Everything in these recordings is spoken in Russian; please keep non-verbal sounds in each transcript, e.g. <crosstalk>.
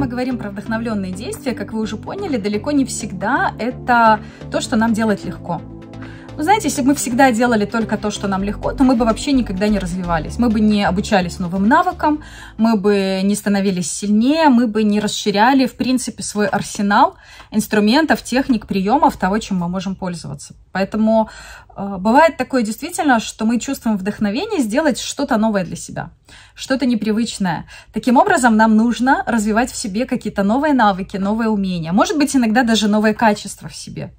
мы говорим про вдохновленные действия, как вы уже поняли, далеко не всегда это то, что нам делать легко. Вы знаете, если бы мы всегда делали только то, что нам легко, то мы бы вообще никогда не развивались. Мы бы не обучались новым навыкам, мы бы не становились сильнее, мы бы не расширяли, в принципе, свой арсенал инструментов, техник, приемов, того, чем мы можем пользоваться. Поэтому э, бывает такое действительно, что мы чувствуем вдохновение сделать что-то новое для себя, что-то непривычное. Таким образом, нам нужно развивать в себе какие-то новые навыки, новые умения, может быть, иногда даже новые качества в себе.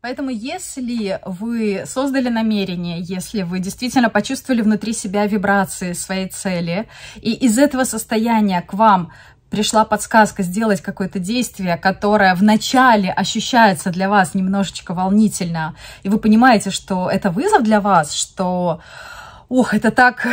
Поэтому если вы создали намерение, если вы действительно почувствовали внутри себя вибрации своей цели, и из этого состояния к вам пришла подсказка сделать какое-то действие, которое вначале ощущается для вас немножечко волнительно, и вы понимаете, что это вызов для вас, что ох, это так,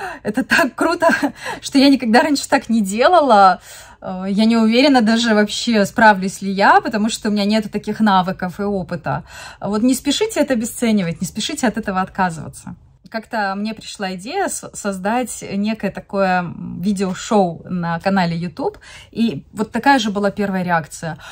<laughs> это так круто, <laughs> что я никогда раньше так не делала, Э, я не уверена даже вообще, справлюсь ли я, потому что у меня нет таких навыков и опыта. Вот не спешите это обесценивать, не спешите от этого отказываться. Как-то мне пришла идея создать некое такое видеошоу на канале YouTube, и вот такая же была первая реакция –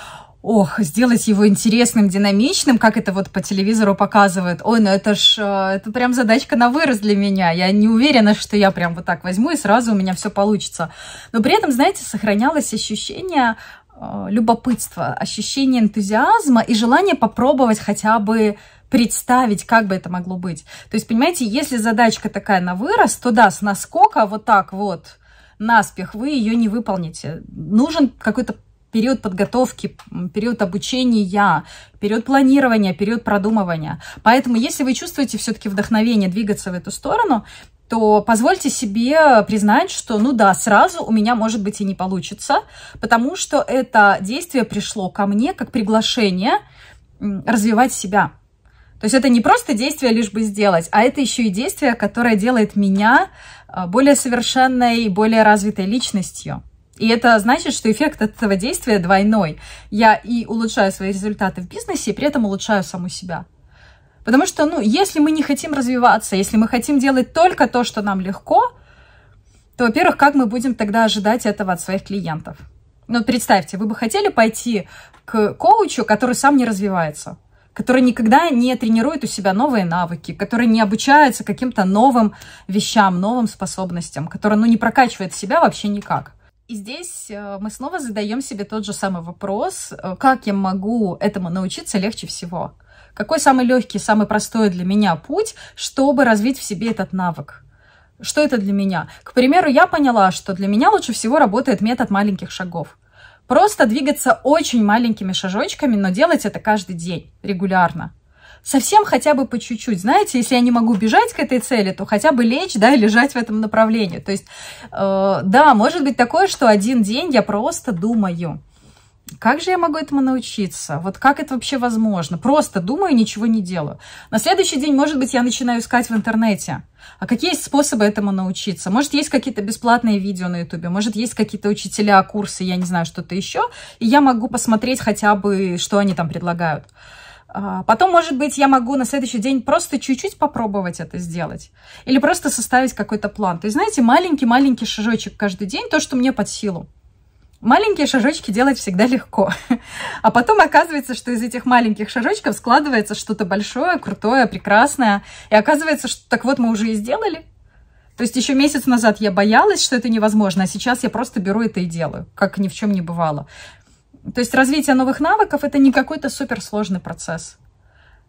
ох, сделать его интересным, динамичным, как это вот по телевизору показывают. Ой, ну это ж, э, это прям задачка на вырос для меня. Я не уверена, что я прям вот так возьму и сразу у меня все получится. Но при этом, знаете, сохранялось ощущение э, любопытства, ощущение энтузиазма и желание попробовать хотя бы представить, как бы это могло быть. То есть, понимаете, если задачка такая на вырос, то да, с наскока вот так вот наспех вы ее не выполните. Нужен какой-то период подготовки, период обучения, период планирования, период продумывания. Поэтому, если вы чувствуете все-таки вдохновение двигаться в эту сторону, то позвольте себе признать, что, ну да, сразу у меня, может быть, и не получится, потому что это действие пришло ко мне как приглашение развивать себя. То есть это не просто действие лишь бы сделать, а это еще и действие, которое делает меня а, более совершенной, более развитой личностью. И это значит, что эффект от этого действия двойной. Я и улучшаю свои результаты в бизнесе, и при этом улучшаю саму себя. Потому что, ну, если мы не хотим развиваться, если мы хотим делать только то, что нам легко, то, во-первых, как мы будем тогда ожидать этого от своих клиентов? Ну, представьте, вы бы хотели пойти к коучу, который сам не развивается, который никогда не тренирует у себя новые навыки, который не обучается каким-то новым вещам, новым способностям, который, ну, не прокачивает себя вообще никак. И здесь э, мы снова задаем себе тот же самый вопрос, э, как я могу этому научиться легче всего? Какой самый легкий, самый простой для меня путь, чтобы развить в себе этот навык? Что это для меня? К примеру, я поняла, что для меня лучше всего работает метод маленьких шагов. Просто двигаться очень маленькими шажочками, но делать это каждый день, регулярно совсем хотя бы по чуть-чуть. Знаете, если я не могу бежать к этой цели, то хотя бы лечь, да, и лежать в этом направлении. То есть, э, да, может быть такое, что один день я просто думаю, как же я могу этому научиться? Вот как это вообще возможно? Просто думаю, ничего не делаю. На следующий день, может быть, я начинаю искать в интернете. А какие есть способы этому научиться? Может, есть какие-то бесплатные видео на ютубе? Может, есть какие-то учителя, курсы, я не знаю, что-то еще? И я могу посмотреть хотя бы, что они там предлагают. А, потом, может быть, я могу на следующий день просто чуть-чуть попробовать это сделать. Или просто составить какой-то план. То есть, знаете, маленький-маленький шажочек каждый день, то, что мне под силу. Маленькие шажочки делать всегда легко. <laughs> А потом оказывается, что из этих маленьких шажочков складывается что-то большое, крутое, прекрасное. И оказывается, что так вот мы уже и сделали. То есть еще месяц назад я боялась, что это невозможно, а сейчас я просто беру это и делаю, как ни в чем не бывало. То есть развитие новых навыков – это не какой-то суперсложный процесс.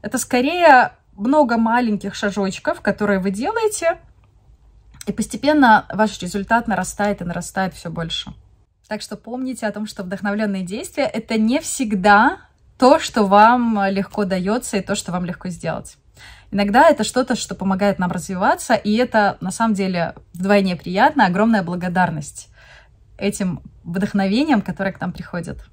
Это скорее много маленьких шажочков, которые вы делаете, и постепенно ваш результат нарастает и нарастает все больше. Так что помните о том, что вдохновленные действия – это не всегда то, что вам легко дается и то, что вам легко сделать. Иногда это что-то, что помогает нам развиваться, и это на самом деле вдвойне приятно, огромная благодарность этим вдохновениям, которые к нам приходят.